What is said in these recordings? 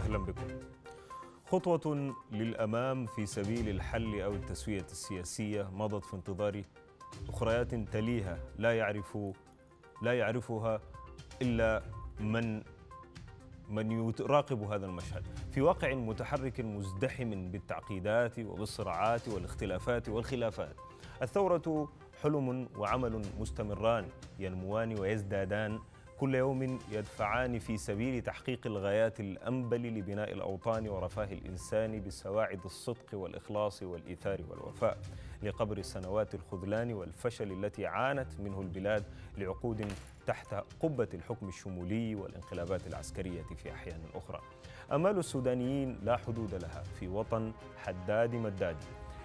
أهلا بكم خطوة للأمام في سبيل الحل أو التسوية السياسية مضت في انتظار أخريات تليها لا يعرف لا يعرفها إلا من من يراقب هذا المشهد في واقع متحرك مزدحم بالتعقيدات وبالصراعات والاختلافات والخلافات الثورة حلم وعمل مستمران ينموان ويزدادان كل يوم يدفعان في سبيل تحقيق الغايات الأنبل لبناء الأوطان ورفاه الإنسان بسواعد الصدق والإخلاص والإيثار والوفاء لقبر سنوات الخذلان والفشل التي عانت منه البلاد لعقود تحت قبة الحكم الشمولي والانقلابات العسكرية في أحيان أخرى أمال السودانيين لا حدود لها في وطن حداد مداد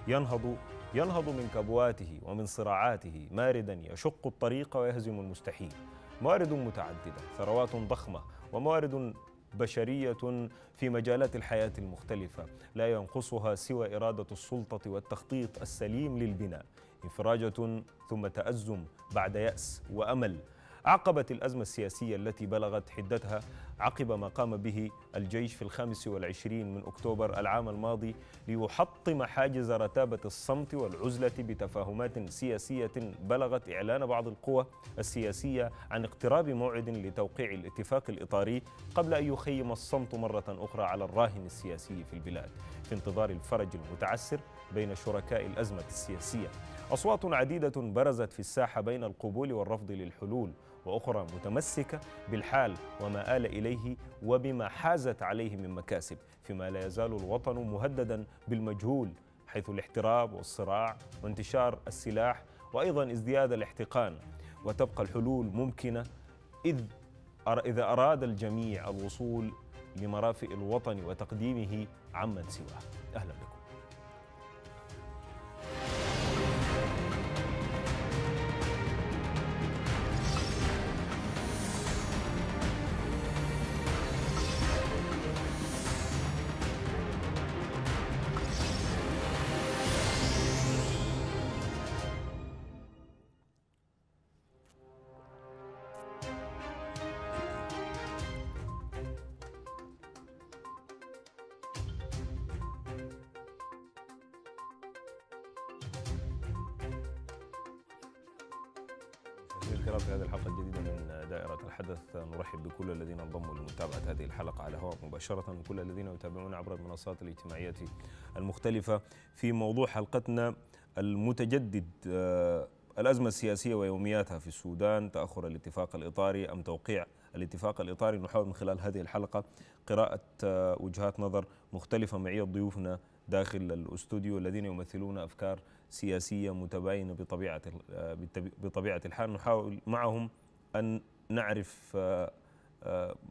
ينهض ينهض من كبواته ومن صراعاته ماردا يشق الطريق ويهزم المستحيل موارد متعددة ثروات ضخمة وموارد بشرية في مجالات الحياة المختلفة لا ينقصها سوى إرادة السلطة والتخطيط السليم للبناء انفراجة ثم تأزم بعد يأس وأمل عقبت الأزمة السياسية التي بلغت حدتها عقب ما قام به الجيش في الخامس والعشرين من أكتوبر العام الماضي ليحطم حاجز رتابة الصمت والعزلة بتفاهمات سياسية بلغت إعلان بعض القوى السياسية عن اقتراب موعد لتوقيع الاتفاق الإطاري قبل أن يخيم الصمت مرة أخرى على الراهن السياسي في البلاد في انتظار الفرج المتعسر بين شركاء الأزمة السياسية أصوات عديدة برزت في الساحة بين القبول والرفض للحلول واخرى متمسكه بالحال وما آل اليه وبما حازت عليه من مكاسب فيما لا يزال الوطن مهددا بالمجهول حيث الاحتراب والصراع وانتشار السلاح وايضا ازدياد الاحتقان وتبقى الحلول ممكنه اذ اذا اراد الجميع الوصول لمرافئ الوطن وتقديمه عمن سواه اهلا بكم ويتابعونا عبر المنصات الاجتماعية المختلفة في موضوع حلقتنا المتجدد آه، الأزمة السياسية ويومياتها في السودان تأخر الاتفاق الإطاري أم توقيع الاتفاق الإطاري نحاول من خلال هذه الحلقة قراءة آه، وجهات نظر مختلفة معي ضيوفنا داخل الاستوديو الذين يمثلون أفكار سياسية متباينة بطبيعة آه، بطبيعة الحال نحاول معهم أن نعرف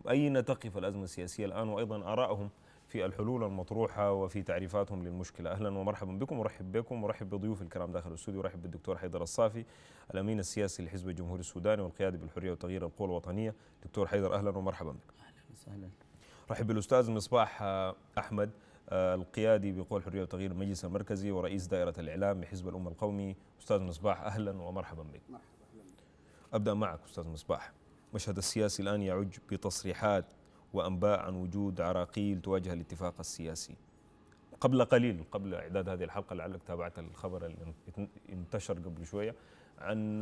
أين تقف الأزمة السياسية الآن وأيضا آرائهم في الحلول المطروحة وفي تعريفاتهم للمشكلة أهلا ومرحبا بكم ورحب بكم ورحب بضيوف الكرام داخل الاستوديو ورحب بالدكتور حيدر الصافي الأمين السياسي لحزب الجمهوري السوداني والقيادي بالحرية وتغيير القوى الوطنية دكتور حيدر أهلا ومرحبا بك أهلا وسهلا رحب بالأستاذ مصباح أحمد آه، القيادي بقوى الحرية وتغيير المجلس المركزي ورئيس دائرة الإعلام لحزب الأمة القومي أستاذ مصباح أهلا ومرحبا بك مرحبا أهلا. أبدأ معك أستاذ مصباح المشهد السياسي الآن يعج بتصريحات وأنباء عن وجود عراقيل تواجه الاتفاق السياسي قبل قليل قبل إعداد هذه الحلقة لعلك تابعت الخبر اللي انتشر قبل شوية عن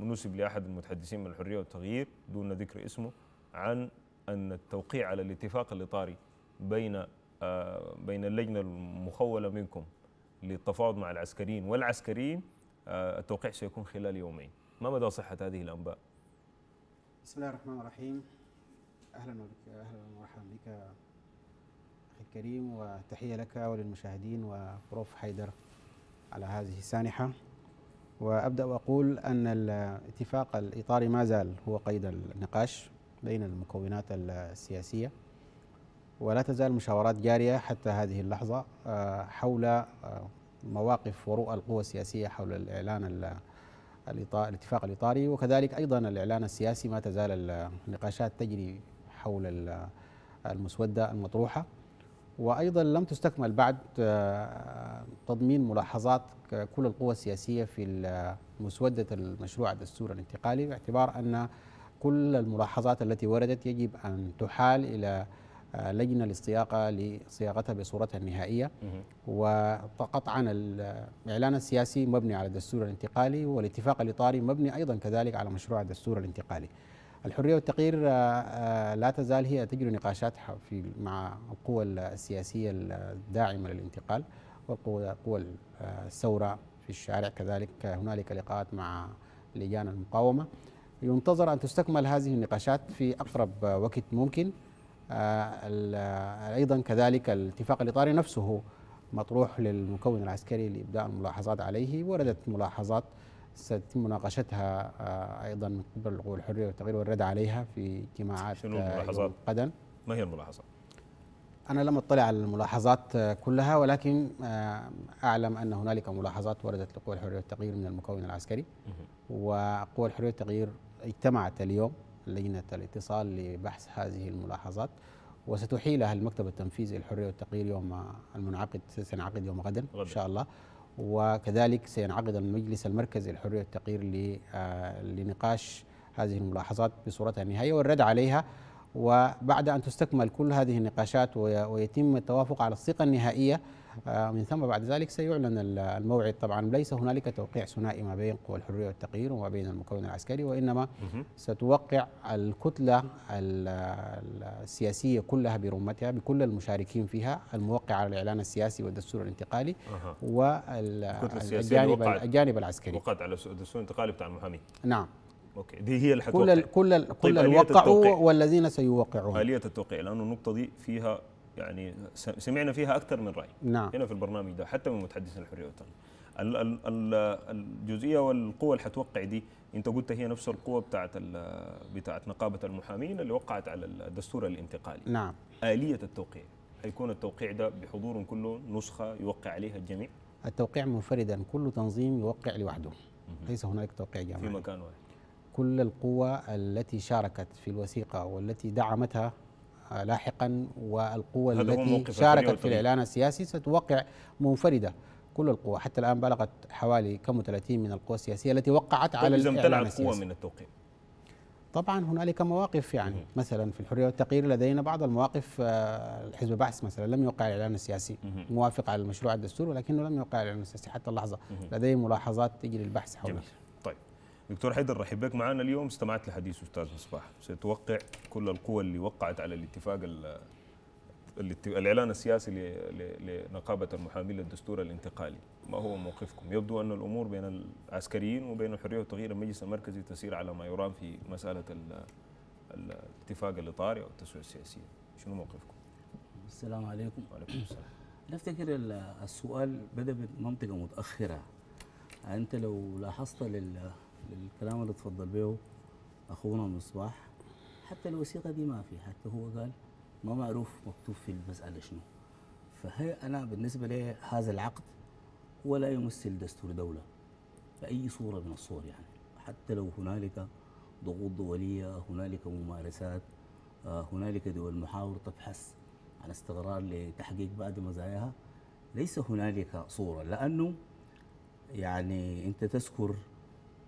منوسب لأحد المتحدثين من الحرية والتغيير دون ذكر اسمه عن أن التوقيع على الاتفاق الإطاري بين آه، بين اللجنة المخولة منكم للتفاوض مع العسكريين والعسكريين آه، التوقيع سيكون خلال يومين ما مدى صحة هذه الأنباء؟ بسم الله الرحمن الرحيم اهلا بك اهلا ومرحبا بك اخي الكريم وتحيه لك وللمشاهدين وبروف حيدر على هذه السانحه وابدا واقول ان الاتفاق الاطاري ما زال هو قيد النقاش بين المكونات السياسيه ولا تزال مشاورات جاريه حتى هذه اللحظه آه، حول آه، مواقف ورؤى القوى السياسيه حول الاعلان الاتفاق الاطاري وكذلك ايضا الاعلان السياسي ما تزال النقاشات تجري حول المسودة المطروحة وأيضا لم تستكمل بعد آه، تضمين ملاحظات كل القوى السياسية في مسودة المشروع الدستور الانتقالي باعتبار أن كل الملاحظات التي وردت يجب أن تحال إلى آه، لجنة للصياغة لصياغتها بصورتها النهائية وقطعا الإعلان السياسي مبني على الدستور الانتقالي والاتفاق الإطاري مبني أيضا كذلك على مشروع الدستور الانتقالي الحريه والتغيير آه، آه، لا تزال هي تجري نقاشات في مع القوى السياسيه الداعمه للانتقال والقوى قوى آه، الثوره في الشارع كذلك هنالك لقاءات مع لجان المقاومه ينتظر ان تستكمل هذه النقاشات في اقرب وقت ممكن ايضا كذلك الاتفاق الاطاري نفسه مطروح للمكون العسكري لابداء الملاحظات عليه وردت ملاحظات سيتم مناقشتها آه، ايضا من قبل القوى الحريه والتغيير والرد عليها في اجتماعات شنو آه، الملاحظات؟ غدا ما هي الملاحظات؟ انا لم اطلع على الملاحظات آه، كلها ولكن اعلم ان هنالك ملاحظات وردت لقوى الحريه والتغيير من المكون العسكري وقوى الحريه والتغيير اجتمعت اليوم لجنه الاتصال لبحث هذه الملاحظات وستحيلها المكتب التنفيذي للحريه والتغيير يوم المنعقد سينعقد يوم غدا ان شاء الله وكذلك سينعقد المجلس المركزي للحريه والتقرير آه، لنقاش هذه الملاحظات بصورتها النهائيه والرد عليها وبعد ان تستكمل كل هذه النقاشات ويتم التوافق على الصيغه النهائيه آه، من ثم بعد ذلك سيعلن الموعد طبعا ليس هنالك توقيع ثنائي ما بين قوى الحريه والتغيير وما بين المكون العسكري وانما ستوقع الكتله السياسيه كلها برمتها بكل المشاركين فيها الموقع على الاعلان السياسي والدستور الانتقالي والجانب الجانب العسكري وقعت على الدستور الانتقالي بتاع المحامي نعم اوكي دي هي اللي كل الـ كل ال كل طيب الوقعوا والذين سيوقعون اليه التوقيع لانه النقطه دي فيها يعني سمعنا فيها اكثر من راي نعم. هنا في البرنامج ده حتى من متحدثين الحريه والوطنيه الجزئيه والقوه اللي حتوقع دي انت قلت هي نفس القوه بتاعت بتاعت نقابه المحامين اللي وقعت على الدستور الانتقالي نعم اليه التوقيع حيكون التوقيع ده بحضور كله نسخه يوقع عليها الجميع التوقيع منفردا كل تنظيم يوقع لوحده ليس هناك توقيع جماعي في مكان واحد كل القوى التي شاركت في الوثيقه والتي دعمتها لاحقا والقوى التي شاركت في الإعلان السياسي ستوقع منفردة كل القوى حتى الآن بلغت حوالي كم 30 من القوى السياسية التي وقعت على لم تلعب القوى من التوقيع طبعا هنالك مواقف يعني مثلا في الحريه والتغيير لدينا بعض المواقف آه، حزب بحث مثلا لم يوقع الاعلان السياسي موافق على المشروع الدستور ولكنه لم يوقع الاعلان السياسي حتى اللحظه لدي لديه ملاحظات تجري البحث جميل. دكتور حيدر رحب بك معنا اليوم استمعت لحديث استاذ مصباح سيتوقع كل القوى اللي وقعت على الاتفاق الاعلان السياسي لنقابه المحامين للدستور الانتقالي ما هو موقفكم يبدو ان الامور بين العسكريين وبين الحريه والتغيير المجلس المركزي تسير على ما يرام في مساله الاتفاق الاطاري او التسويه السياسيه شنو موقفكم السلام عليكم وعليكم السلام نفتكر السؤال بدا بمنطقه متاخره انت لو لاحظت لل الكلام اللي تفضل به اخونا مصباح حتى الوثيقه دي ما في حتى هو قال ما معروف مكتوب في المساله شنو فهي انا بالنسبه لي هذا العقد هو لا يمثل دستور دوله باي صوره من الصور يعني حتى لو هنالك ضغوط دوليه هنالك ممارسات آه، هنالك دول محاور تبحث عن استقرار لتحقيق بعض مزاياها ليس هنالك صوره لانه يعني انت تذكر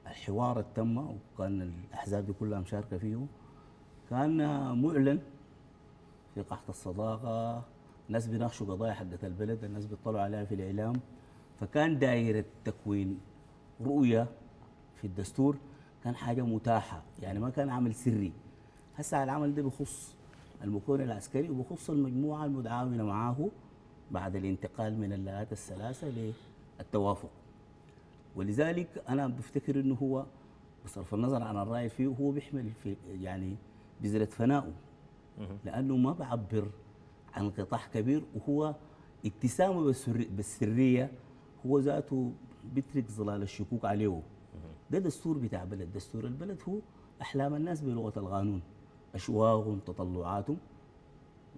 الحوار التم وكان الاحزاب دي كلها مشاركه فيه كان معلن في قحط الصداقه ناس بيناقشوا قضايا حقت البلد الناس بيطلعوا عليها في الاعلام فكان دائره تكوين رؤيه في الدستور كان حاجه متاحه يعني ما كان عمل سري هسه العمل ده بخص المكون العسكري وبخص المجموعه المتعاونه معاه بعد الانتقال من اللغات الثلاثه للتوافق ولذلك انا بفتكر انه هو بصرف النظر عن الراي فيه هو بيحمل في يعني بذره فنائه لانه ما بعبر عن قطاع كبير وهو ابتسامه بالسريه هو ذاته بيترك ظلال الشكوك عليه ده دستور بتاع بلد دستور البلد هو احلام الناس بلغه القانون اشواغهم تطلعاتهم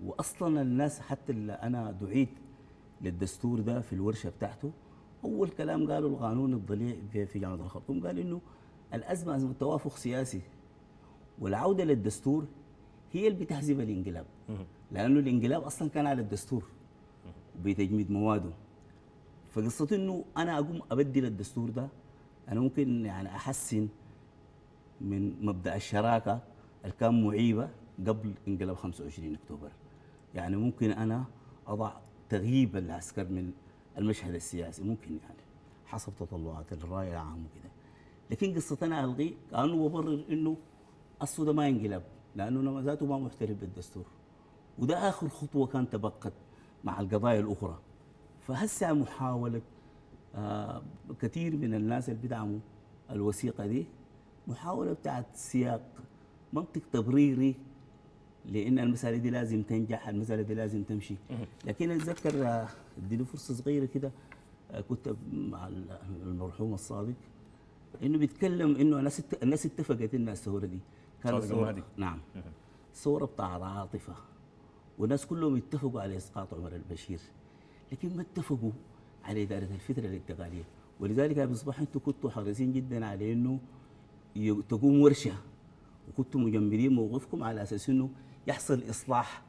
واصلا الناس حتى اللي انا دعيت للدستور ده في الورشه بتاعته اول كلام قاله القانون الضليع في جامعه الخرطوم قال انه الازمه ازمه توافق سياسي والعوده للدستور هي اللي بتحزم الانقلاب لانه الانقلاب اصلا كان على الدستور بتجميد مواده فقصة انه انا اقوم ابدل الدستور ده انا ممكن يعني احسن من مبدا الشراكه اللي كان معيبه قبل انقلاب 25 اكتوبر يعني ممكن انا اضع تغييب العسكر من المشهد السياسي ممكن يعني حسب تطلعات الرأي العام وكده لكن قصة أنا ألغي كأنه وبرر إنه السوداء ما ينقلب لأنه ذاته ما محترف بالدستور وده آخر خطوة كان تبقت مع القضايا الأخرى فهسه محاولة آه كثير من الناس اللي بيدعموا الوثيقة دي محاولة بتاعت سياق منطق تبريري لان المساله دي لازم تنجح المساله دي لازم تمشي لكن اتذكر آه، اديني فرصه صغيره كده آه، كنت مع المرحوم الصادق انه بيتكلم انه الناس الناس اتفقت انها الصوره دي كانت الثوره نعم صوره بتاع العاطفه والناس كلهم اتفقوا على اسقاط عمر البشير لكن ما اتفقوا على اداره الفتره الانتقاليه ولذلك يا مصباح انتم كنتوا حريصين جدا على انه تقوم ورشه وكنتوا مجمدين موقفكم على اساس انه يحصل اصلاح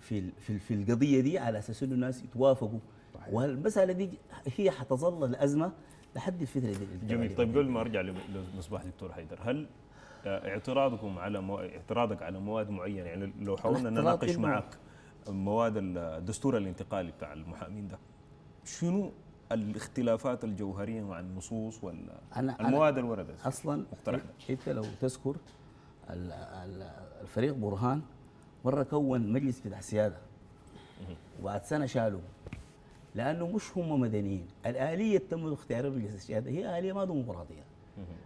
في في في القضيه دي على اساس انه الناس يتوافقوا والمساله دي هي حتظل الازمه لحد الفتره دي جميل طيب قبل ما ارجع لمصباح دكتور حيدر هل آه، اعتراضكم على مو... اعتراضك على مواد معينه يعني لو حاولنا نناقش معك مواد الدستور الانتقالي بتاع المحامين ده شنو الاختلافات الجوهريه مع النصوص وال أنا المواد الورده اصلا انت لو تذكر الفريق برهان مره كون مجلس بتاع سياده وبعد سنه شالوه لانه مش هم مدنيين الاليه تم اختيار مجلس السياده هي اليه ما ديمقراطيه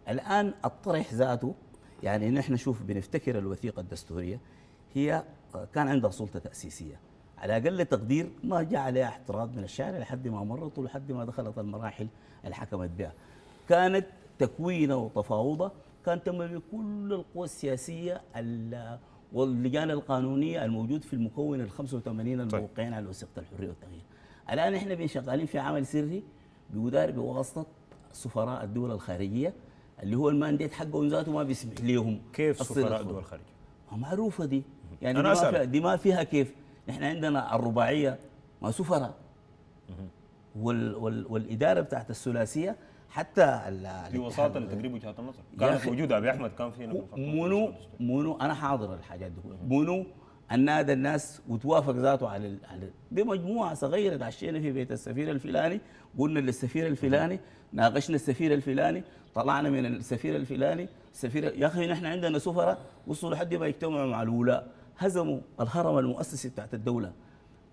الان الطرح ذاته يعني نحن شوف بنفتكر الوثيقه الدستوريه هي كان عندها سلطه تاسيسيه على اقل تقدير ما جاء عليها اعتراض من الشارع لحد ما مرت ولحد ما دخلت المراحل اللي حكمت بها كانت تكوينه وتفاوضه كان تم بكل القوى السياسيه واللجان القانونيه الموجود في المكون ال 85 طيب. الموقعين على وثيقه الحريه والتغيير. الان احنا شغالين في عمل سري بودار بواسطه سفراء الدول الخارجيه اللي هو المانديت حقه ذاته ما بيسمح ليهم كيف سفراء الدول الخارجيه؟ معروفه دي يعني أنا دي, ما فيها دي ما فيها كيف نحن عندنا الرباعيه ما سفراء وال وال والاداره بتاعت الثلاثيه حتى دي وساطه لتقريب وجهات النظر كانت موجوده ابي احمد كان فينا منو منو انا حاضر الحاجات دي منو النادى الناس وتوافق ذاته على ال... على دي مجموعه صغيره عشينا في بيت السفير الفلاني قلنا للسفير الفلاني ناقشنا السفير الفلاني طلعنا من السفير الفلاني السفير يا اخي نحن عندنا سفراء وصلوا لحد ما يجتمعوا مع الولاء هزموا الهرم المؤسسي بتاعت الدوله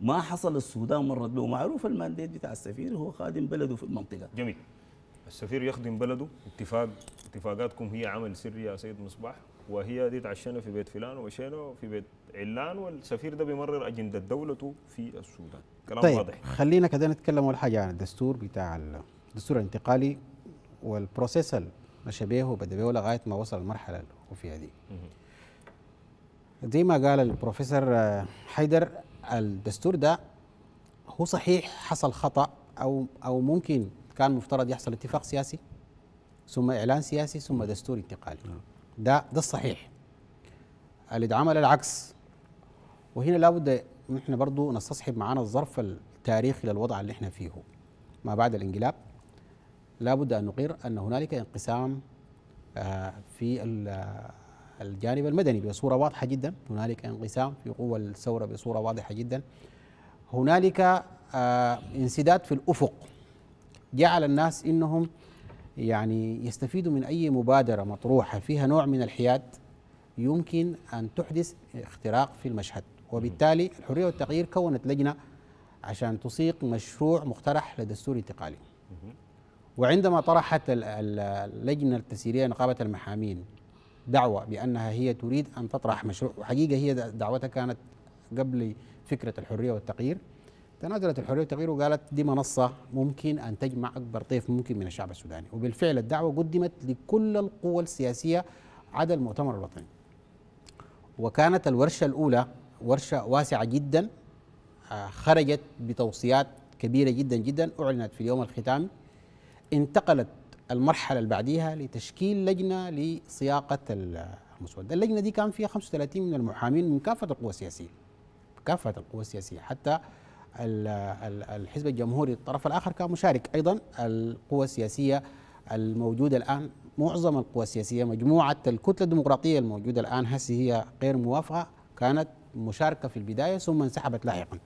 ما حصل السودان مرت له معروف المانديت بتاع السفير هو خادم بلده في المنطقه جميل السفير يخدم بلده اتفاق اتفاقاتكم هي عمل سري يا سيد مصباح وهي دي تعشينا في بيت فلان ومشينا في بيت علان والسفير ده بيمرر اجنده دولته في السودان كلام طيب واضح خلينا كده نتكلم اول حاجه عن الدستور بتاع الدستور الانتقالي والبروسيس ما شبهه وبدا به لغايه ما وصل المرحله اللي هو فيها دي زي ما قال البروفيسور آه، حيدر الدستور ده هو صحيح حصل خطا او او ممكن كان مفترض يحصل اتفاق سياسي ثم اعلان سياسي ثم دستور انتقالي نعم. ده ده الصحيح اللي عمل العكس وهنا لابد نحن برضو نستصحب معانا الظرف التاريخي للوضع اللي احنا فيه ما بعد الانقلاب لابد ان نقر ان هنالك انقسام آه، في آه، الجانب المدني بصوره واضحه جدا هنالك انقسام في قوى الثوره بصوره واضحه جدا هنالك آه، انسداد في الافق جعل الناس انهم يعني يستفيدوا من اي مبادره مطروحه فيها نوع من الحياد يمكن ان تحدث اختراق في المشهد وبالتالي الحريه والتغيير كونت لجنه عشان تصيغ مشروع مقترح لدستور انتقالي وعندما طرحت اللجنه التسييريه نقابه المحامين دعوه بانها هي تريد ان تطرح مشروع وحقيقه هي دعوتها كانت قبل فكره الحريه والتغيير تنازلت الحريه والتغيير وقالت دي منصه ممكن ان تجمع اكبر طيف ممكن من الشعب السوداني وبالفعل الدعوه قدمت لكل القوى السياسيه عدا المؤتمر الوطني وكانت الورشه الاولى ورشه واسعه جدا آه، خرجت بتوصيات كبيره جدا جدا اعلنت في اليوم الختامي انتقلت المرحله اللي بعديها لتشكيل لجنه لصياغه المسوده، اللجنه دي كان فيها 35 من المحامين من كافه القوى السياسيه كافه القوى السياسيه حتى الحزب الجمهوري الطرف الآخر كان مشارك أيضا القوى السياسية الموجودة الآن معظم القوى السياسية مجموعة الكتلة الديمقراطية الموجودة الآن هسه هي غير موافقة كانت مشاركة في البداية ثم انسحبت لاحقا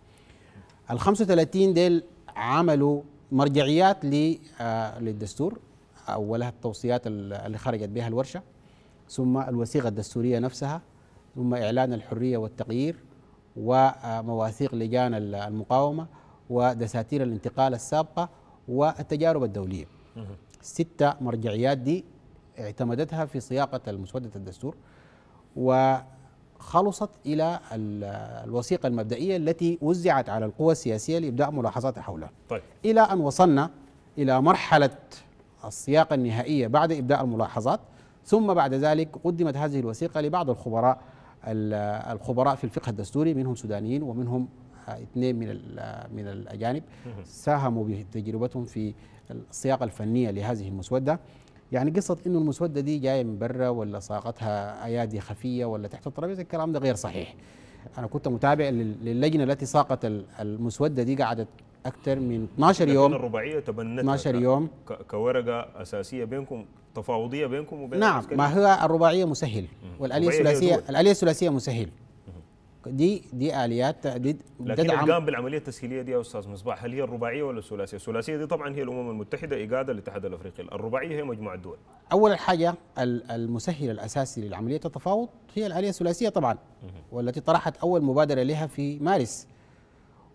ال 35 ديل عملوا مرجعيات آه، للدستور أولها التوصيات اللي خرجت بها الورشة ثم الوثيقة الدستورية نفسها ثم إعلان الحرية والتغيير ومواثيق لجان المقاومه ودساتير الانتقال السابقه والتجارب الدوليه. ستة مرجعيات دي اعتمدتها في صياغه المسوده الدستور وخلصت الى الوثيقه المبدئيه التي وزعت على القوى السياسيه لابداء ملاحظاتها حولها. طيب. الى ان وصلنا الى مرحله الصياغه النهائيه بعد ابداء الملاحظات ثم بعد ذلك قدمت هذه الوثيقه لبعض الخبراء الخبراء في الفقه الدستوري منهم سودانيين ومنهم اثنين من من الاجانب ساهموا بتجربتهم في الصياغه الفنيه لهذه المسوده يعني قصه انه المسوده دي جايه من برا ولا صاغتها ايادي خفيه ولا تحت الترابيزه الكلام ده غير صحيح انا كنت متابع للجنه التي ساقت المسوده دي قعدت اكثر من 12 يوم الرباعيه تبنتها 12 يوم كورقه اساسيه بينكم تفاوضيه بينكم وبين نعم ما هي الرباعيه مسهل والاليه الثلاثيه الاليه الثلاثيه مسهل دي دي اليات دي لكن قام بالعمليه التسهيليه دي يا استاذ مصباح هل هي الرباعيه ولا الثلاثيه؟ الثلاثيه دي طبعا هي الامم المتحده ايجاد الاتحاد الافريقي، الرباعيه هي مجموعه دول. اول حاجه المسهل الاساسي لعمليه التفاوض هي الاليه الثلاثيه طبعا والتي طرحت اول مبادره لها في مارس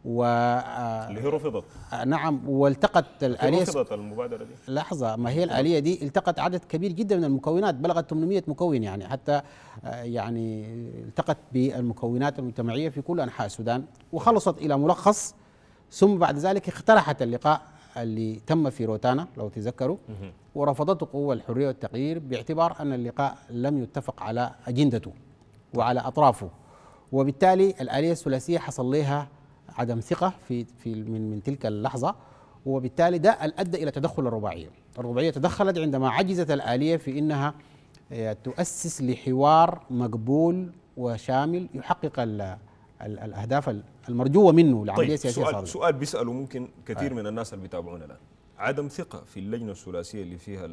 و آه، اللي هي رفضت آه، نعم والتقت الآلية رفضت المبادرة دي لحظة ما هي نعم. الآلية دي التقت عدد كبير جدا من المكونات بلغت 800 مكون يعني حتى آه، يعني التقت بالمكونات المجتمعية في كل أنحاء السودان وخلصت إلى ملخص ثم بعد ذلك اقترحت اللقاء اللي تم في روتانا لو تذكروا ورفضته قوة الحرية والتغيير باعتبار أن اللقاء لم يتفق على أجندته وعلى أطرافه وبالتالي الآلية الثلاثية حصل لها عدم ثقه في في من من تلك اللحظه وبالتالي ده ادى الى تدخل الرباعيه، الرباعيه تدخلت عندما عجزت الاليه في انها آه، تؤسس لحوار مقبول وشامل يحقق ال الاهداف المرجوه منه لعمليه طيب سياسيه سؤال سؤال بيساله ممكن كثير آه. من الناس اللي بيتابعونا الان عدم ثقه في اللجنه الثلاثيه اللي فيها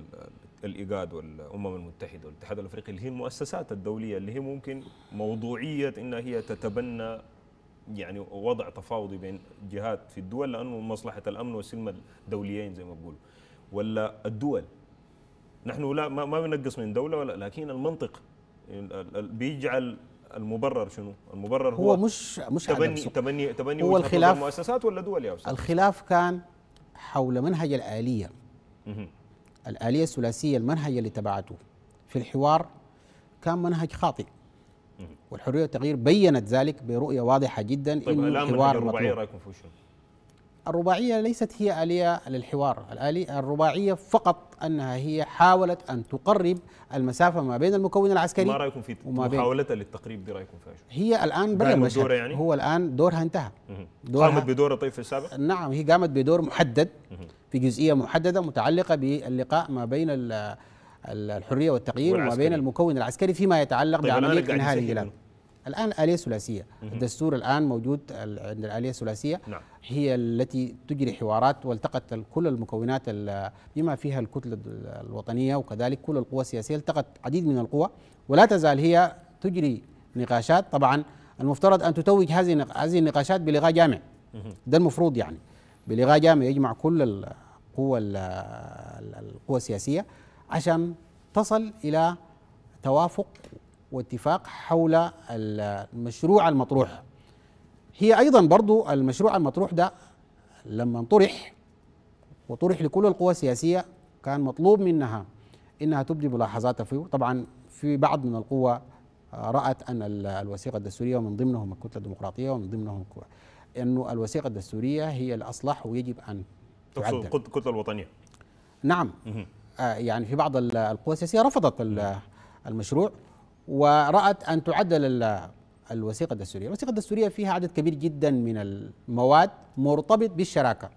الايجاد والامم المتحده والاتحاد الافريقي اللي هي المؤسسات الدوليه اللي هي ممكن موضوعيه انها هي تتبنى يعني وضع تفاوضي بين جهات في الدول لانه مصلحه الامن والسلم الدوليين زي ما بقولوا ولا الدول نحن لا ما بنقص من دوله ولا لكن المنطق بيجعل المبرر شنو؟ المبرر هو, هو مش مش تبني تبني تبني هو الخلاف مؤسسات ولا دول يا استاذ؟ الخلاف كان حول منهج الآلية الآلية الثلاثية المنهج اللي تبعته في الحوار كان منهج خاطئ والحريه والتغيير بينت ذلك برؤيه واضحه جدا طيب انه الحوار الرباعيه رايكم في الرباعيه ليست هي اليه للحوار، الاليه الرباعيه فقط انها هي حاولت ان تقرب المسافه ما بين المكون العسكري ما رايكم في محاولتها للتقريب دي رايكم فيها هي الان بدا يعني؟ هو الان دورها انتهى دورها قامت بدور طيب في السابق؟ نعم هي قامت بدور محدد في جزئيه محدده متعلقه باللقاء ما بين الحريه والتغيير وما بين المكون العسكري فيما يتعلق طيب بعمليه انهاء الانقلاب الان الاليه الثلاثيه الدستور الان موجود عند الاليه الثلاثيه نعم. هي التي تجري حوارات والتقت كل المكونات بما فيها الكتله الوطنيه وكذلك كل القوى السياسيه التقت عديد من القوى ولا تزال هي تجري نقاشات طبعا المفترض ان تتوج هذه هذه النقاشات بلغة جامع ده المفروض يعني بلغة جامع يجمع كل القوى القوى السياسيه عشان تصل إلى توافق واتفاق حول المشروع المطروح هي أيضا برضو المشروع المطروح ده لما انطرح وطرح لكل القوى السياسية كان مطلوب منها انها تبدي ملاحظاتها فيه طبعا في بعض من القوى رأت أن الوثيقة الدستورية ومن ضمنهم الكتلة الديمقراطية ومن ضمنهم أنه الوثيقة الدستورية هي الأصلح ويجب أن تعدل الكتلة الوطنية نعم آه، يعني في بعض القوى السياسية رفضت المشروع ورأت أن تعدل الوثيقة الدستورية الوثيقة الدستورية فيها عدد كبير جدا من المواد مرتبط بالشراكة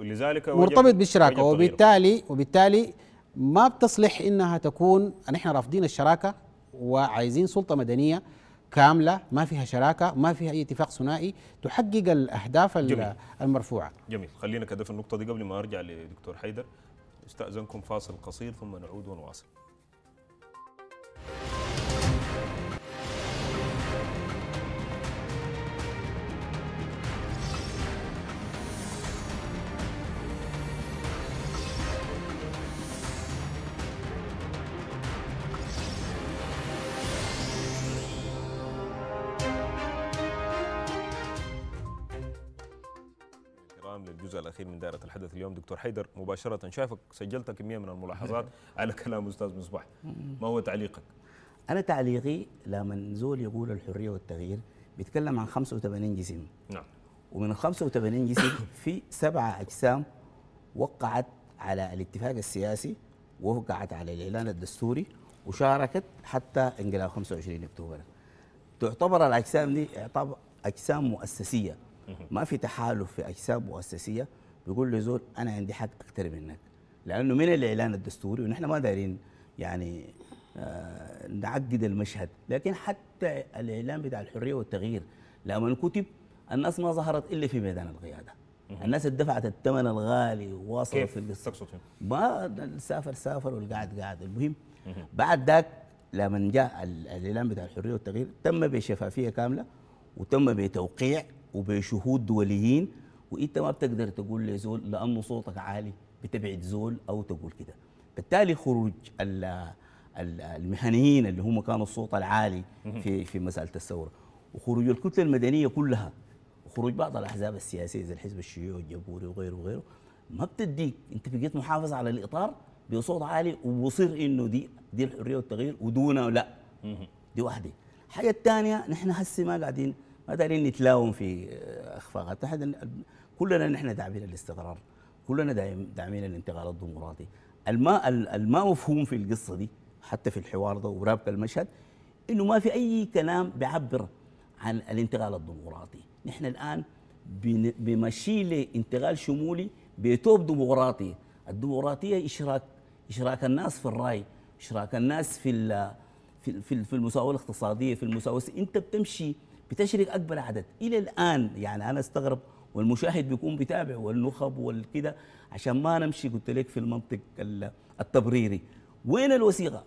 لذلك مرتبط بالشراكة وبالتالي وبالتالي ما بتصلح انها تكون نحن رافضين الشراكه وعايزين سلطه مدنيه كامله ما فيها شراكه ما فيها اي اتفاق ثنائي تحقق الاهداف جميل. المرفوعه جميل خلينا كده في النقطه دي قبل ما ارجع لدكتور حيدر استأذنكم فاصل قصير ثم نعود ونواصل الختام للجزء الاخير من دائره الحدث اليوم دكتور حيدر مباشره شايفك سجلت كميه من الملاحظات على كلام استاذ مصباح ما هو تعليقك؟ انا تعليقي لما زول يقول الحريه والتغيير بيتكلم عن 85 جسم نعم ومن ال 85 جسم في سبعه اجسام وقعت على الاتفاق السياسي ووقعت على الاعلان الدستوري وشاركت حتى انقلاب 25 اكتوبر تعتبر الاجسام دي اجسام مؤسسيه ما في تحالف في اجسام مؤسسيه بيقول لزول انا عندي حق اكثر منك لانه من الاعلان الدستوري ونحن ما دايرين يعني آه نعقد المشهد لكن حتى الاعلان بتاع الحريه والتغيير لما كتب الناس ما ظهرت الا في ميدان القياده الناس اللي دفعت الثمن الغالي وواصلت في القصه تقصد ما سافر سافر والقعد قاعد المهم بعد ذاك لما جاء الاعلان بتاع الحريه والتغيير تم بشفافيه كامله وتم بتوقيع وبشهود دوليين وانت ما بتقدر تقول لزول لانه صوتك عالي بتبعد زول او تقول كده بالتالي خروج المهنيين اللي هم كانوا الصوت العالي في في مساله الثوره وخروج الكتله المدنيه كلها وخروج بعض الاحزاب السياسيه زي الحزب الشيوعي والجمهوري وغيره وغيره ما بتديك انت بقيت محافظ على الاطار بصوت عالي وبصير انه دي دي الحريه والتغيير ودونه لا دي واحده الحاجه الثانيه نحن هسه ما قاعدين ما دارين نتلاوم في آه، اخفاقات كلنا نحن داعمين الاستقرار كلنا داعمين الانتقال الديمقراطي الما الما مفهوم في القصه دي حتى في الحوار ده ورابك المشهد انه ما في اي كلام بيعبر عن الانتقال الديمقراطي نحن الان بمشي لانتقال شمولي بتوب ديمقراطي الديمقراطيه اشراك اشراك الناس في الراي اشراك الناس في في في المساواه الاقتصاديه في المساواه انت بتمشي بتشرك اكبر عدد الى الان يعني انا استغرب والمشاهد بيكون بيتابع والنخب والكده عشان ما نمشي قلت لك في المنطق التبريري وين الوثيقه؟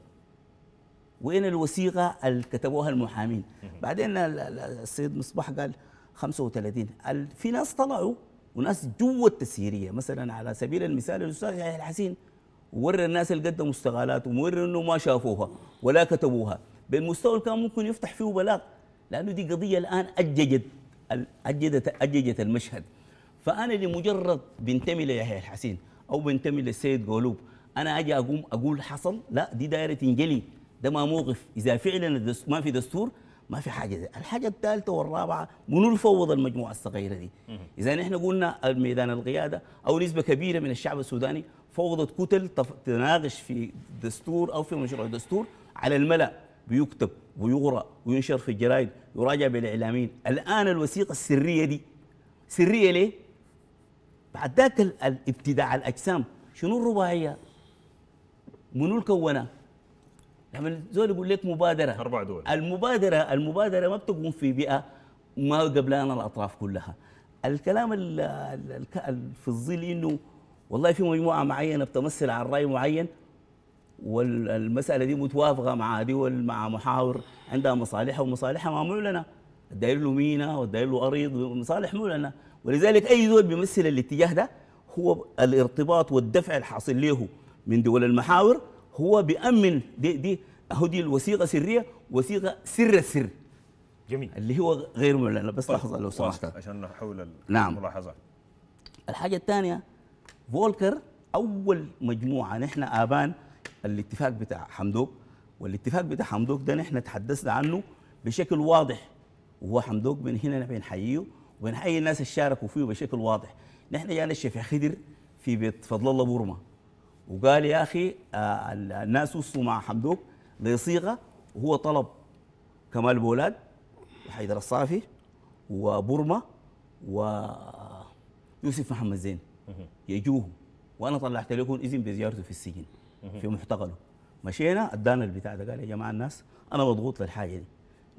وين الوثيقه اللي كتبوها المحامين؟ بعدين السيد مصباح قال 35 في ناس طلعوا وناس جوا التسييريه مثلا على سبيل المثال الاستاذ يحيى الحسين ورى الناس اللي قدموا استغالات ومورى انه ما شافوها ولا كتبوها بالمستوى اللي كان ممكن يفتح فيه بلاغ لانه دي قضيه الان اججت اججت اججت المشهد فانا لمجرد بنتمي ليحيى الحسين او بنتمي للسيد قلوب انا اجي اقوم اقول حصل لا دي دايره تنجلي ده ما موقف اذا فعلا ما في دستور ما في حاجه دي. الحاجه الثالثه والرابعه منو فوض المجموعه الصغيره دي اذا نحن قلنا ميدان القياده او نسبه كبيره من الشعب السوداني فوضت كتل تناقش في دستور او في مشروع دستور على الملأ بيكتب ويقرا وينشر في الجرايد ويراجع بالاعلاميين الان الوثيقه السريه دي سريه ليه؟ بعد ذاك الابتداع الاجسام شنو الرباعيه؟ منو الكونه؟ لما زول يقول لك مبادره اربع دول المبادره المبادره ما بتكون في بيئه ما قبلنا الاطراف كلها الكلام في الظل انه والله في مجموعه معينه بتمثل على راي معين والمساله دي متوافقه مع دول مع محاور عندها مصالحها ومصالحها ما معلنه الداير له مينا والداير له اريض مصالح معلنه ولذلك اي دول بيمثل الاتجاه ده هو الارتباط والدفع الحاصل له من دول المحاور هو بيامن دي دي هو دي الوثيقه سريه وثيقه سر السر جميل اللي هو غير معلنه بس لحظه لو سمحت عشان نحول نعم الحاجه الثانيه فولكر اول مجموعه نحن ابان الاتفاق بتاع حمدوك والاتفاق بتاع حمدوك ده نحن تحدثنا عنه بشكل واضح وهو حمدوك من هنا نحن بنحييه وبنحيي الناس اللي شاركوا فيه بشكل واضح نحن جانا الشفيع خدر في بيت فضل الله بورما وقال يا اخي آه الناس وصلوا مع حمدوك لصيغه وهو طلب كمال بولاد وحيدر الصافي وبورما ويوسف محمد زين يجوه وانا طلعت لكم اذن بزيارته في السجن في محتقله مشينا ادانا البتاع ده قال يا جماعه الناس انا مضغوط للحاجه دي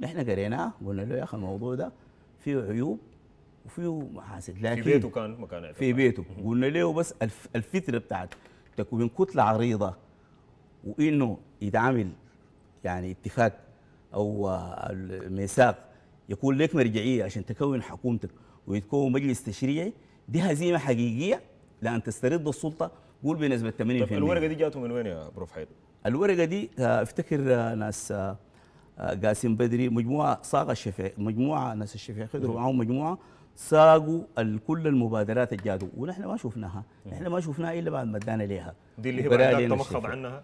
نحن قريناها قلنا له يا اخي الموضوع ده فيه عيوب وفيه محاسن لكن في بيته كان مكان في بيته قلنا له بس الفتره بتاعت تكوين كتله عريضه وانه يتعامل يعني اتفاق او ميثاق يكون لك مرجعيه عشان تكون حكومتك ويتكون مجلس تشريعي دي هزيمه حقيقيه لان تسترد السلطه قول بنسبه 80% طيب الورقه دي جاته من وين يا بروف حيد؟ الورقه دي آه، افتكر آه، ناس آه، قاسم بدري مجموعه صاغ الشفيع مجموعه ناس الشفيع خضر معاهم مجموعه ساقوا كل المبادرات اللي جاتوا ونحن ما شفناها نحن ما شفناها الا بعد ما ادانا ليها دي اللي هي بعد تمخض عنها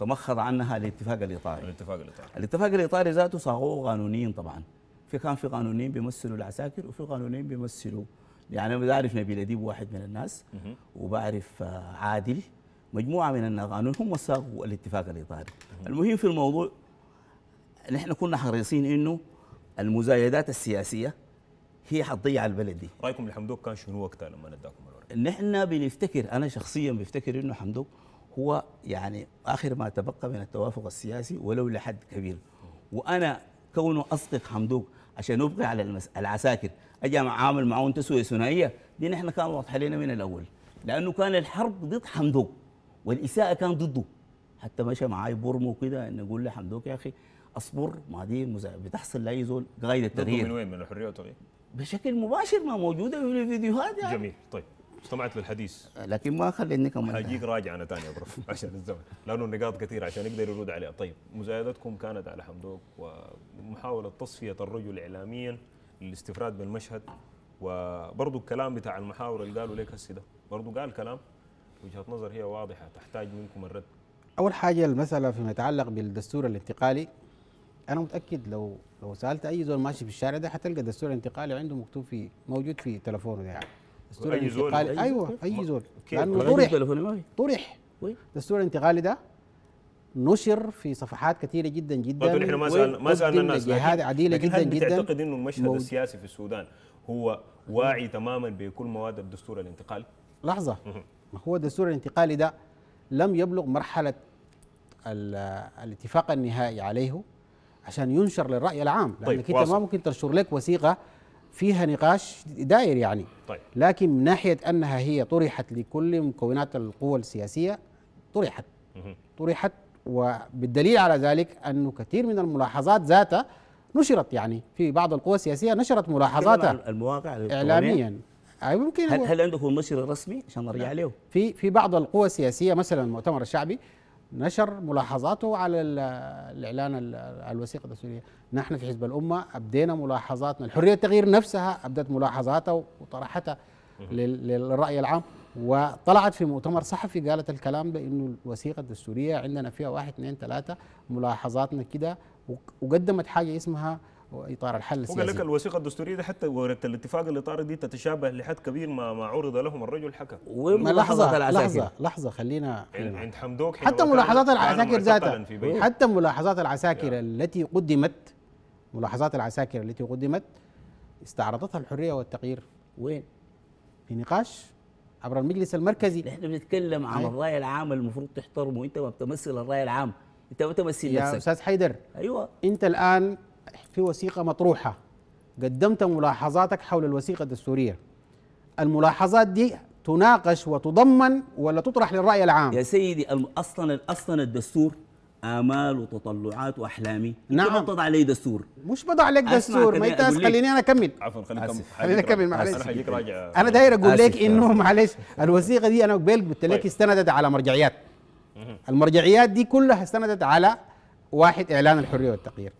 تمخض عنها الاتفاق الاطاري الاتفاق الاطاري الاتفاق الاطاري ذاته صاغوه قانونيين طبعا في كان في قانونيين بيمثلوا العساكر وفي قانونيين بيمثلوا يعني انا بعرف نبيل اديب واحد من الناس وبعرف آه، عادل مجموعه من الناس هم ساقوا الاتفاق الاطاري المهم في الموضوع نحن كنا حريصين انه المزايدات السياسيه هي حتضيع البلد دي رايكم لحمدوك كان شنو وقتها لما نداكم الورق؟ نحن بنفتكر انا شخصيا بفتكر انه حمدوك هو يعني اخر ما تبقى من التوافق السياسي ولو لحد كبير وانا كونه اصدق حمدوك عشان نبقي على المس... العساكر اجى عامل معاهم تسويه ثنائيه دي نحن كان واضحه لنا من الاول لانه كان الحرب ضد حمدوك والاساءه كان ضده حتى مشى معاي بورمو كده ان اقول لحمدوك يا اخي اصبر ما دي بتحصل لاي زول غايه التغيير من وين من الحريه والتغيير بشكل مباشر ما موجوده في الفيديوهات يعني جميل طيب استمعت للحديث لكن ما خليني كمان حاجيك راجع انا ثاني يا بروف عشان الزمن لانه النقاط كثيره عشان يقدر يرد عليها طيب مزايدتكم كانت على حمدوك ومحاوله تصفيه الرجل اعلاميا للاستفراد بالمشهد وبرضه الكلام بتاع المحاور اللي قالوا لك هسه ده برضه قال كلام وجهه نظر هي واضحه تحتاج منكم الرد اول حاجه المساله فيما يتعلق بالدستور الانتقالي انا متاكد لو لو سالت اي زول ماشي في الشارع ده حتلقى الدستور الانتقالي عنده مكتوب في موجود في تلفونه ده يعني دستور أي أيوة،, ايوه اي زول لانه طرح طرح دستور الانتقالي ده نشر في صفحات كثيره جدا جدا احنا ما سالنا ما سالنا الناس جهاد عديله جدا هل جدا تعتقد انه المشهد موجود. السياسي في السودان هو واعي تماما بكل مواد الدستور الانتقالي؟ لحظه هو الدستور الانتقالي ده لم يبلغ مرحله الاتفاق النهائي عليه عشان ينشر للراي العام لانك طيب انت ما ممكن تنشر لك وثيقه فيها نقاش داير يعني طيب. لكن من ناحية أنها هي طرحت لكل مكونات القوى السياسية طرحت طرحت وبالدليل على ذلك أنه كثير من الملاحظات ذاتها نشرت يعني في بعض القوى السياسية نشرت ملاحظاتها المواقع إعلاميا ممكن آه، هل هل عندكم نشر رسمي عشان نرجع نعم. له في في بعض القوى السياسية مثلا المؤتمر الشعبي نشر ملاحظاته على الاعلان الوثيقه التسويقيه، نحن في حزب الامه ابدينا ملاحظاتنا، الحريه التغيير نفسها ابدت ملاحظاتها وطرحتها للراي العام وطلعت في مؤتمر صحفي قالت الكلام ده انه الوثيقه الدستوريه عندنا فيها واحد اثنين ثلاثه ملاحظاتنا كده وقدمت حاجه اسمها واطار الحل السياسي وقال لك الوثيقه الدستوريه دي حتى الاتفاق الاطاري دي تتشابه لحد كبير ما ما عرض لهم الرجل حكى ملاحظه لحظه لحظه, لحظة خلينا عند حمدوك حتى ملاحظات العساكر ذاتها حتى ملاحظات العساكر التي قدمت ملاحظات العساكر التي قدمت استعرضتها الحريه والتغيير وين؟ في نقاش عبر المجلس المركزي نحن بنتكلم عن إيه؟ الراي العام المفروض تحترمه انت ما بتمثل الراي العام انت ما بتمثل نفسك يا استاذ حيدر ايوه انت الان في وثيقة مطروحة قدمت ملاحظاتك حول الوثيقة الدستورية الملاحظات دي تناقش وتضمن ولا تطرح للرأي العام يا سيدي أصلا أصلا الدستور آمال وتطلعات وأحلامي نعم ما تضع لي دستور مش بضع لك دستور ما أنت خليني أنا أكمل عفوا خليني أكمل معلش أنا, أنا داير أقول لك إنه معلش الوثيقة دي أنا قبل قلت لك طيب. استندت على مرجعيات المرجعيات دي كلها استندت على واحد إعلان الحرية والتقرير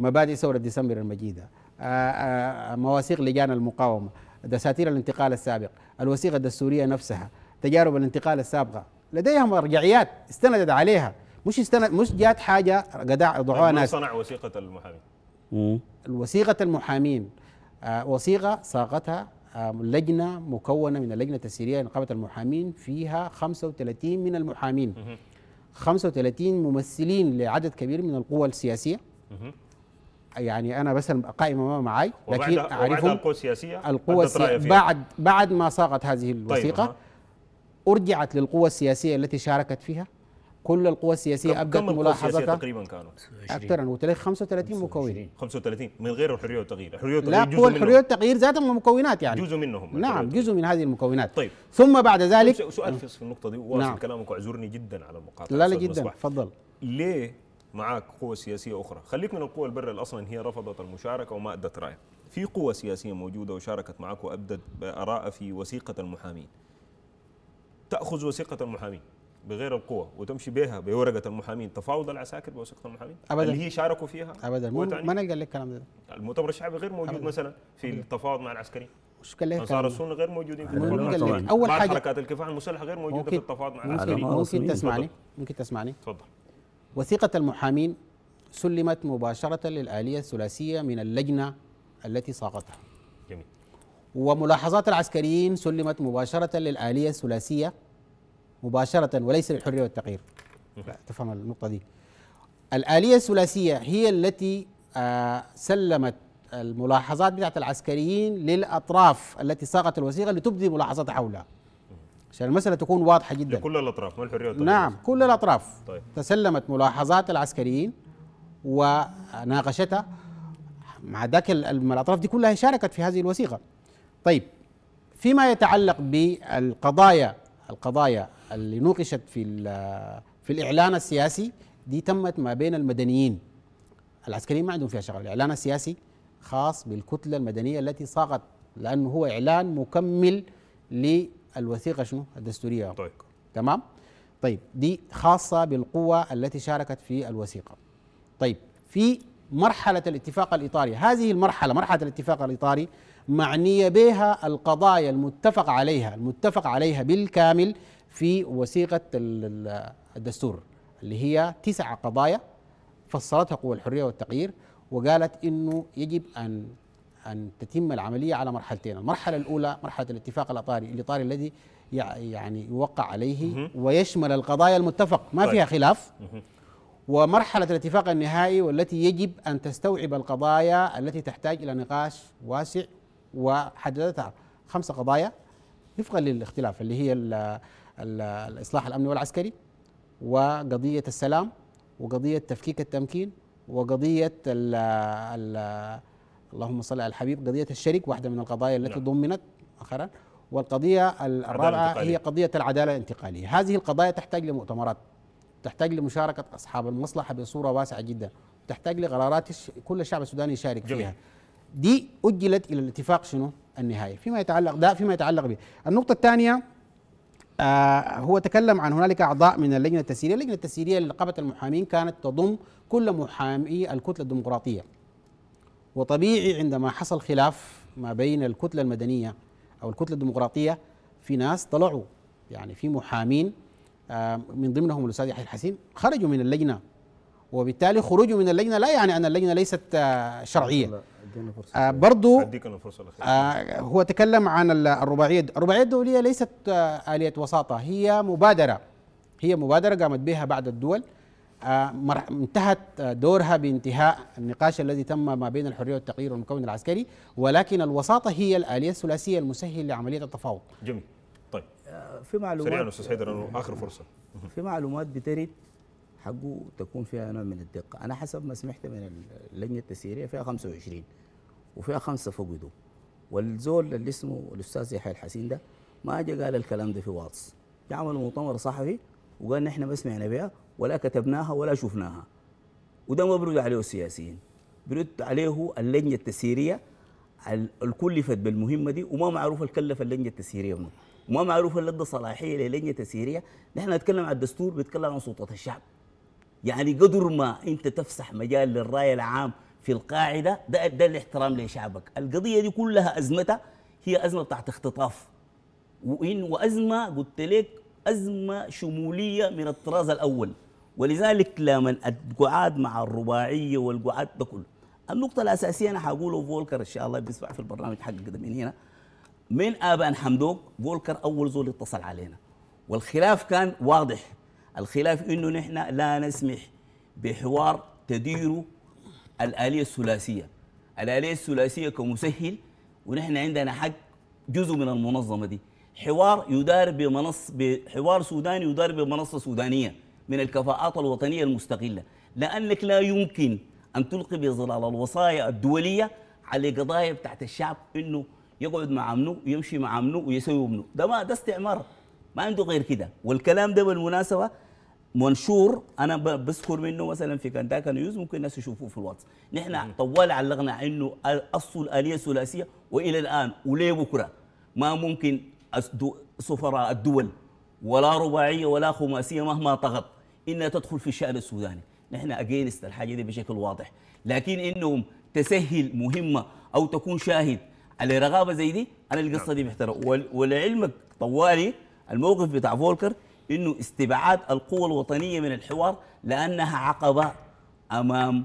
مبادئ ثورة ديسمبر المجيدة آه، آه، مواثيق لجان المقاومة دساتير الانتقال السابق الوثيقة الدستورية نفسها تجارب الانتقال السابقة لديها مرجعيات استندت عليها مش استند مش جات حاجة قدع ضعوها ناس صنع وثيقة المحامين الوثيقة المحامين آه، وثيقة صاغتها لجنة مكونة من اللجنة التسييرية لنقابة المحامين فيها 35 من المحامين 35 ممثلين لعدد كبير من القوى السياسية يعني انا بس اقائم ما معي لكن اعرف القوى السياسيه القوى السياسيه بعد بعد ما صاغت هذه طيب، الوثيقه طيب. ارجعت للقوى السياسيه التي شاركت فيها كل القوى السياسيه ابدت ملاحظتها تقريبا كانوا اكثر قلت لك 35 مكون 35 من غير الحريه والتغيير الحريه والتغيير لا قوى الحريه والتغيير ذات مكونات يعني جزء منهم نعم جزء من هذه المكونات طيب ثم بعد ذلك طيب، سؤال في النقطه دي واصل نعم. كلامك واعذرني جدا على المقاطعه لا لا جدا تفضل ليه معاك قوة سياسية أخرى خليك من القوى البرة اللي أصلا هي رفضت المشاركة وما أدت رأيها في قوة سياسية موجودة وشاركت معك وأبدت آراء في وثيقة المحامين تأخذ وثيقة المحامين بغير القوة وتمشي بها بورقه المحامين تفاوض العساكر بوثيقه المحامين ابدا اللي هي شاركوا فيها ابدا ما نلقى لك الكلام ده المؤتمر الشعبي غير موجود أبداً. مثلا في التفاوض مع العسكريين مشكلة انصار السنه غير موجودين في التفاوض اول حاجه حركات الكفاح المسلحة غير موجوده في التفاوض مع العسكريين ممكن تسمعني ممكن تسمعني تفضل وثيقة المحامين سلمت مباشرة للآلية الثلاثية من اللجنة التي صاغتها جميل وملاحظات العسكريين سلمت مباشرة للآلية الثلاثية مباشرة وليس للحرية والتغيير تفهم النقطة دي الآلية الثلاثية هي التي آه، سلمت الملاحظات بتاعت العسكريين للأطراف التي صاغت الوثيقة لتبدي ملاحظات حولها عشان المسألة تكون واضحة جدا لكل الأطراف ما الحرية والتقليد نعم كل الأطراف طيب. تسلمت ملاحظات العسكريين وناقشتها مع ذاك الأطراف دي كلها شاركت في هذه الوثيقة طيب فيما يتعلق بالقضايا القضايا اللي نوقشت في في الإعلان السياسي دي تمت ما بين المدنيين العسكريين ما عندهم فيها شغل الإعلان السياسي خاص بالكتلة المدنية التي صاغت لأنه هو إعلان مكمل الوثيقه شنو الدستوريه طيب تمام طيب دي خاصه بالقوى التي شاركت في الوثيقه طيب في مرحله الاتفاق الاطاري هذه المرحله مرحله الاتفاق الاطاري معنيه بها القضايا المتفق عليها المتفق عليها بالكامل في وثيقه الدستور اللي هي تسع قضايا فصلتها قوى الحريه والتغيير وقالت انه يجب ان أن تتم العملية على مرحلتين المرحلة الأولى مرحلة الاتفاق الإطاري الإطاري الذي يعني يوقع عليه ويشمل القضايا المتفق ما طيب. فيها خلاف ومرحلة الاتفاق النهائي والتي يجب أن تستوعب القضايا التي تحتاج إلى نقاش واسع وحددتها خمسة قضايا وفقا للاختلاف اللي هي الـ الـ الإصلاح الأمني والعسكري وقضية السلام وقضية تفكيك التمكين وقضية الـ الـ اللهم صل على الحبيب قضية الشرك واحدة من القضايا التي نعم. ضمنت مؤخرا والقضية الرابعة هي قضية العدالة الانتقالية هذه القضايا تحتاج لمؤتمرات تحتاج لمشاركة أصحاب المصلحة بصورة واسعة جدا تحتاج لقرارات كل الشعب السوداني يشارك جميل. فيها دي أجلت إلى الاتفاق شنو النهاية فيما يتعلق ده فيما يتعلق به النقطة الثانية آه هو تكلم عن هنالك أعضاء من اللجنة التسييرية اللجنة التسييرية لنقابة المحامين كانت تضم كل محامي الكتلة الديمقراطية وطبيعي عندما حصل خلاف ما بين الكتلة المدنية أو الكتلة الديمقراطية في ناس طلعوا يعني في محامين آه، من ضمنهم الأستاذ يحيى الحسين خرجوا من اللجنة وبالتالي خروجه من اللجنة لا يعني أن اللجنة ليست آه، شرعية آه، برضو هو تكلم عن الرباعية الرباعية الدولية ليست آلية وساطة هي مبادرة هي مبادرة قامت بها بعض الدول آه، انتهت آه، دورها بانتهاء النقاش الذي تم ما بين الحريه والتغيير والمكون العسكري ولكن الوساطه هي الاليه الثلاثيه المسهله لعمليه التفاوض. جميل طيب آه، في معلومات سريعا استاذ حيدر اخر فرصه في معلومات بترد حقه تكون فيها نوع من الدقه، انا حسب ما سمعت من اللجنه التسييريه فيها 25 وفيها خمسه فقدوا والزول اللي اسمه الاستاذ يحيى الحسين ده ما اجى قال الكلام ده في واتس عمل مؤتمر صحفي وقال نحن ما سمعنا بها ولا كتبناها ولا شفناها وده ما برد عليه السياسيين برد عليه اللجنه التسييريه الكلفت بالمهمه دي وما معروف الكلف اللجنه التسييريه منه وما معروف اللجنة صلاحيه للجنه التسييريه نحن نتكلم عن الدستور بيتكلم عن سلطه الشعب يعني قدر ما انت تفسح مجال للراي العام في القاعده ده ده الاحترام لشعبك القضيه دي كلها ازمتها هي ازمه بتاعت اختطاف وان وازمه قلت لك ازمه شموليه من الطراز الاول ولذلك لما القعاد مع الرباعيه والقعاد ده كله النقطه الاساسيه انا حقوله فولكر ان شاء الله بيسمع في البرنامج حقك ده من هنا من ابان حمدوك فولكر اول زول اتصل علينا والخلاف كان واضح الخلاف انه نحن لا نسمح بحوار تديره الاليه الثلاثيه الاليه الثلاثيه كمسهل ونحن عندنا حق جزء من المنظمه دي حوار يدار بمنص بحوار سوداني يدار بمنصه سودانيه من الكفاءات الوطنية المستقلة لأنك لا يمكن أن تلقي بظلال الوصايا الدولية على قضايا بتاعت الشعب إنه يقعد مع منو ويمشي مع منو ويسوي منو ده ما ده استعمار ما عنده غير كده والكلام ده بالمناسبة منشور انا بذكر منه مثلا في كنتاكا نيوز ممكن الناس يشوفوه في الواتس نحن طوال علقنا انه اصل الاليه الثلاثيه والى الان وليه بكره ما ممكن سفراء الدول ولا رباعيه ولا خماسيه مهما طغت انها تدخل في الشان السوداني نحن اجينست الحاجه دي بشكل واضح لكن انهم تسهل مهمه او تكون شاهد على رغابه زي دي انا القصه دي محترم ولعلمك طوالي الموقف بتاع فولكر انه استبعاد القوى الوطنيه من الحوار لانها عقبه امام